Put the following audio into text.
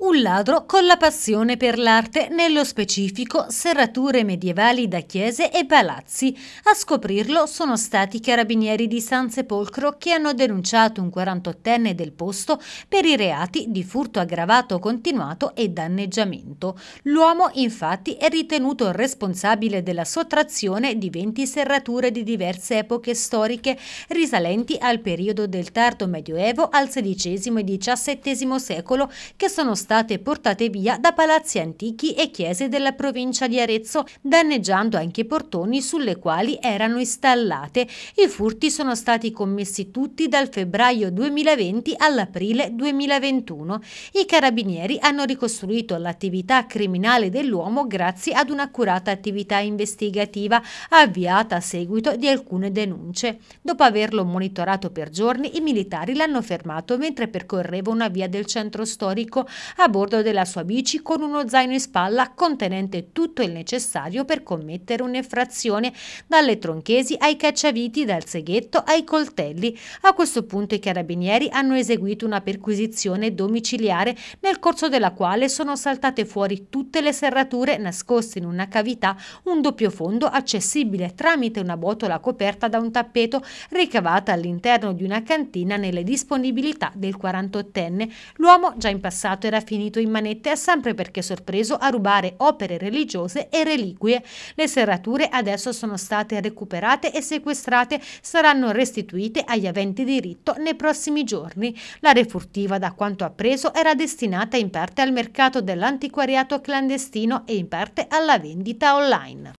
Un ladro con la passione per l'arte, nello specifico serrature medievali da chiese e palazzi. A scoprirlo sono stati i carabinieri di San Sepolcro che hanno denunciato un 48enne del posto per i reati di furto aggravato continuato e danneggiamento. L'uomo infatti è ritenuto responsabile della sottrazione di 20 serrature di diverse epoche storiche risalenti al periodo del tardo medioevo al XVI e XVII secolo che sono state state portate via da palazzi antichi e chiese della provincia di Arezzo, danneggiando anche i portoni sulle quali erano installate. I furti sono stati commessi tutti dal febbraio 2020 all'aprile 2021. I carabinieri hanno ricostruito l'attività criminale dell'uomo grazie ad un'accurata attività investigativa avviata a seguito di alcune denunce. Dopo averlo monitorato per giorni, i militari l'hanno fermato mentre percorreva una via del centro storico a bordo della sua bici con uno zaino in spalla contenente tutto il necessario per commettere un'effrazione, dalle tronchesi ai cacciaviti, dal seghetto ai coltelli. A questo punto i carabinieri hanno eseguito una perquisizione domiciliare nel corso della quale sono saltate fuori tutte le serrature nascoste in una cavità, un doppio fondo accessibile tramite una botola coperta da un tappeto ricavata all'interno di una cantina nelle disponibilità del 48enne. L'uomo già in passato era finito in manette è sempre perché sorpreso a rubare opere religiose e reliquie. Le serrature adesso sono state recuperate e sequestrate, saranno restituite agli aventi diritto nei prossimi giorni. La refurtiva, da quanto appreso, era destinata in parte al mercato dell'antiquariato clandestino e in parte alla vendita online.